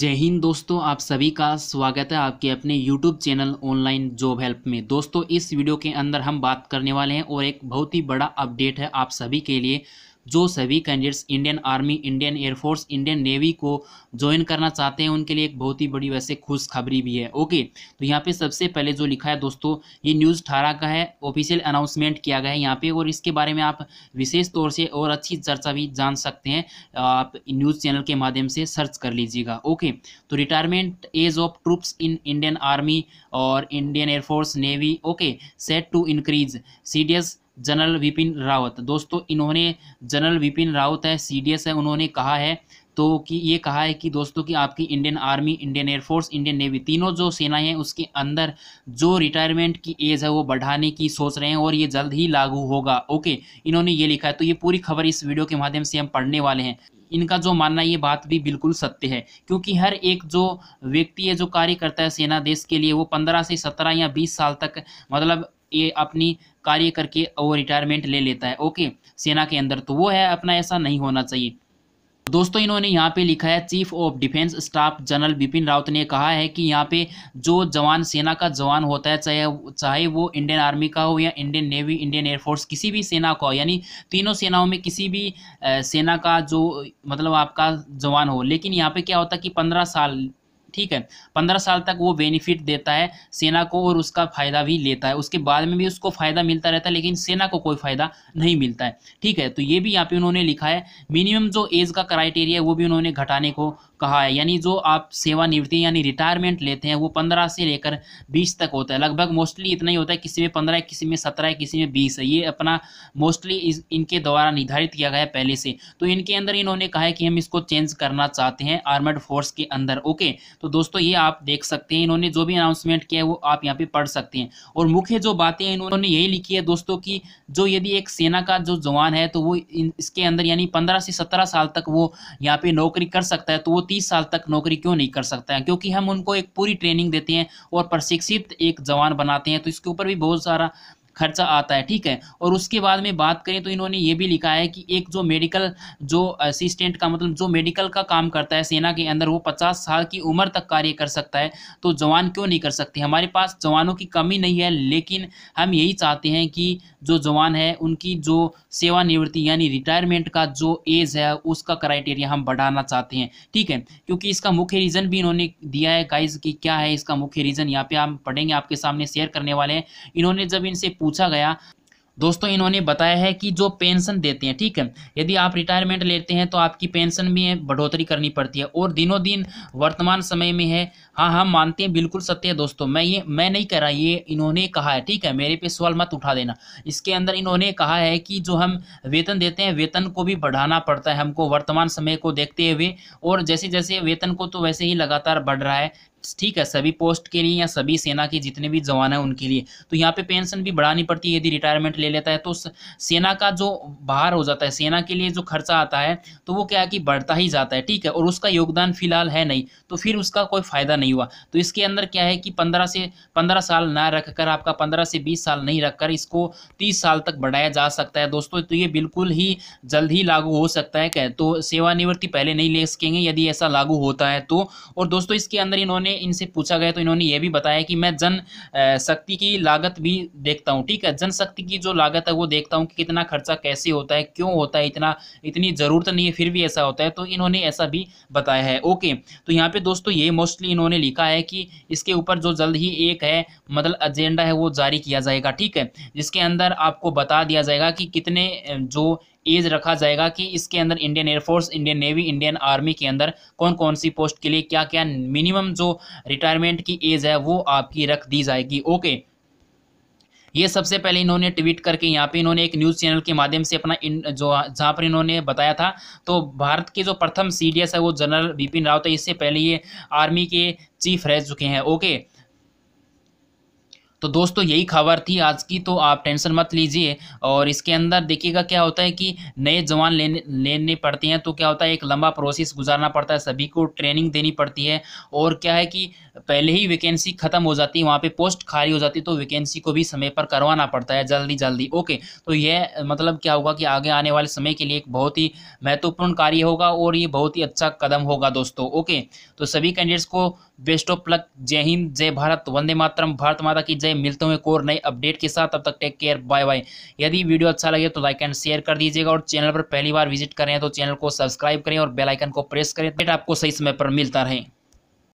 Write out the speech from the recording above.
जय हिंद दोस्तों आप सभी का स्वागत है आपके अपने YouTube channel online job help में दोस्तों इस वीडियो के अंदर हम बात करने वाले हैं और एक बहुत ही बड़ा अपडेट है आप सभी के लिए जो सभी candidates Indian army Indian air force Indian navy को ज्वाइन करना चाहते हैं उनके लिए एक बहुत ही बड़ी वैसे खुशखबरी भी है ओके तो यहाँ पे सबसे पहले जो लिखा है दोस्तों ये न्यूज़ अठारह का है ऑफिशियल अनाउंसमेंट किया गया है यहाँ पे और इसके बारे में आप विशेष तौर से और अच्छी चर्चा भी जान सकते हैं आप न्यूज़ चैनल के माध्यम से सर्च कर लीजिएगा ओके तो retirement age of troops in Indian army और Indian air force navy okay set to increase सी जनरल विपिन रावत दोस्तों इन्होंने जनरल विपिन रावत है सीडीएस है उन्होंने कहा है तो कि ये कहा है कि दोस्तों कि आपकी Indian army Indian air force Indian navy तीनों जो सेनाएं हैं उसके अंदर जो रिटायरमेंट की एज है वो बढ़ाने की सोच रहे हैं और ये जल्द ही लागू होगा ओके इन्होंने ये लिखा है तो ये पूरी खबर इस वीडियो के माध्यम से हम पढ़ने वाले हैं इनका जो मानना ये बात भी बिल्कुल सत्य है क्योंकि हर एक जो व्यक्ति है जो कार्य करता है सेना देश के लिए वो पंद्रह से सत्रह या बीस साल तक मतलब ये अपनी कार्य करके वो रिटायरमेंट ले लेता है ओके सेना के अंदर तो वो है अपना ऐसा नहीं होना चाहिए दोस्तों इन्होंने यहाँ पे लिखा है chief of defence staff general Bipin Rawat ने कहा है कि यहाँ पे जो जवान सेना का जवान होता है चाहे चाहे वो इंडियन आर्मी का हो या इंडियन नेवी इंडियन एयरफोर्स किसी भी सेना का हो यानी तीनों सेनाओं में किसी भी सेना का जो मतलब आपका जवान हो लेकिन यहाँ पे क्या होता है कि पंद्रह साल ठीक है पंद्रह साल तक वो बेनिफिट देता है सेना को और उसका फ़ायदा भी लेता है उसके बाद में भी उसको फ़ायदा मिलता रहता है लेकिन सेना को कोई फ़ायदा नहीं मिलता है ठीक है तो ये भी यहाँ पे उन्होंने लिखा है मिनिमम जो एज का क्राइटेरिया है वो भी उन्होंने घटाने को कहा है यानी जो आप सेवानिवृत्ति यानी रिटायरमेंट लेते हैं वो पंद्रह से लेकर बीस तक होता है लगभग मोस्टली इतना ही होता है किसी में पंद्रह किसी में सत्रह है किसी में बीस है ये अपना मोस्टली इनके द्वारा निर्धारित किया गया है पहले से तो इनके अंदर इन्होंने कहा है कि हम इसको चेंज करना चाहते हैं आर्मड फोर्स के अंदर ओके तो दोस्तों ये आप देख सकते हैं इन्होंने जो भी अनाउंसमेंट किया है वो आप यहाँ पर पढ़ सकते हैं और मुख्य जो बातें इन्होंने यही लिखी है दोस्तों की जो यदि एक सेना का जो जवान है तो वो इसके अंदर यानी पंद्रह से सत्रह साल तक वो यहाँ पर नौकरी कर सकता है तो वो तीस साल तक नौकरी क्यों नहीं कर सकता है क्योंकि हम उनको एक पूरी ट्रेनिंग देते हैं और प्रशिक्षित एक जवान बनाते हैं तो इसके ऊपर भी बहुत सारा खर्चा आता है ठीक है और उसके बाद में बात करें तो इन्होंने ये भी लिखा है कि एक जो मेडिकल जो असिस्टेंट का मतलब जो मेडिकल का काम करता है सेना के अंदर वो पचास साल की उम्र तक कार्य कर सकता है तो जवान क्यों नहीं कर सकते हमारे पास जवानों की कमी नहीं है लेकिन हम यही चाहते हैं कि जो जवान है उनकी जो सेवानिवृत्ति यानी रिटायरमेंट का जो एज है उसका क्राइटेरिया हम बढ़ाना चाहते हैं ठीक है क्योंकि इसका मुख्य रीज़न भी इन्होंने दिया है गाइज कि क्या है इसका मुख्य रीज़न यहाँ पे हम पढ़ेंगे आपके सामने शेयर करने वाले हैं इन्होंने जब इनसे पूछा गया दोस्तों इन्होंने बताया है कि जो पेंशन देते हैं ठीक है यदि आप रिटायरमेंट लेते हैं तो आपकी पेंशन में बढ़ोतरी करनी पड़ती है और दिनों दिन वर्तमान समय में है हाँ हम मानते हैं बिल्कुल सत्य है दोस्तों मैं ये मैं नहीं कह रहा ये इन्होंने कहा है ठीक है मेरे पे सवाल मत उठा देना इसके अंदर इन्होंने कहा है कि जो हम वेतन देते हैं वेतन को भी बढ़ाना पड़ता है हमको वर्तमान समय को देखते हुए और जैसे जैसे वेतन को तो वैसे ही लगातार बढ़ रहा है ठीक है सभी पोस्ट के लिए या सभी सेना के जितने भी जवान हैं उनके लिए तो यहाँ पे पेंशन भी बढ़ानी पड़ती है यदि रिटायरमेंट ले लेता है तो सेना का जो बाहर हो जाता है सेना के लिए जो खर्चा आता है तो वो क्या है कि बढ़ता ही जाता है ठीक है और उसका योगदान फिलहाल है नहीं तो फिर उसका कोई फ़ायदा नहीं हुआ तो इसके अंदर क्या है कि पंद्रह से पंद्रह साल ना कर आपका पंद्रह से बीस साल नहीं रखकर इसको तीस साल तक बढ़ाया जा सकता है दोस्तों तो ये बिल्कुल ही जल्द ही लागू हो सकता है क्या तो सेवानिवृत्ति पहले नहीं ले सकेंगे यदि ऐसा लागू होता है तो और दोस्तों इसके अंदर इन्होंने में इनसे पूछा गया तो इन्होंने ये भी बताया कि मैं जन शक्ति की लागत भी देखता हूँ ठीक है जन शक्ति की जो लागत है वो देखता हूँ कि कितना खर्चा कैसे होता है क्यों होता है इतना इतनी ज़रूरत नहीं है फिर भी ऐसा होता है तो इन्होंने ऐसा भी बताया है ओके तो यहाँ पे दोस्तों ये मोस्टली इन्होंने लिखा है कि इसके ऊपर जो जल्द ही एक है मतलब एजेंडा है वो जारी किया जाएगा ठीक है जिसके अंदर आपको बता दिया जाएगा कि कितने जो एज रखा जाएगा कि इसके अंदर Indian air force Indian navy Indian army के अंदर कौन कौन सी पोस्ट के लिए क्या क्या मिनिमम जो रिटायरमेंट की एज है वो आपकी रख दी जाएगी ओके ये सबसे पहले इन्होंने ट्वीट करके यहाँ पे इन्होंने एक न्यूज़ चैनल के माध्यम से अपना इन जो जहाँ पर इन्होंने बताया था तो भारत के जो प्रथम सीडीएस है वो जनरल बिपिन रावत है इससे पहले ये आर्मी के चीफ रह चुके हैं ओके तो दोस्तों यही खबर थी आज की तो आप टेंशन मत लीजिए और इसके अंदर देखिएगा क्या होता है कि नए जवान लेने लेने पड़ते हैं तो क्या होता है एक लंबा प्रोसेस गुजारना पड़ता है सभी को ट्रेनिंग देनी पड़ती है और क्या है कि पहले ही वैकेंसी खत्म हो जाती है वहाँ पे पोस्ट खाली हो जाती है तो वैकेंसी को भी समय पर करवाना पड़ता है जल्दी जल्दी ओके तो यह मतलब क्या होगा कि आगे आने वाले समय के लिए एक बहुत ही महत्वपूर्ण कार्य होगा और ये बहुत ही अच्छा कदम होगा दोस्तों ओके तो सभी कैंडिडेट्स को बेस्ट ऑफ लक जय हिंद जय भारत वंदे मातरम भारत माता की जय हैं मिलते हुए एक और नई अपडेट के साथ तब तक टेक केयर बाय बाय यदि वीडियो अच्छा लगे तो लाइक एंड शेयर कर दीजिएगा और चैनल पर पहली बार विजिट करें तो चैनल को सब्सक्राइब करें और बेलाइकन को प्रेस करें आपको सही समय पर मिलता रहे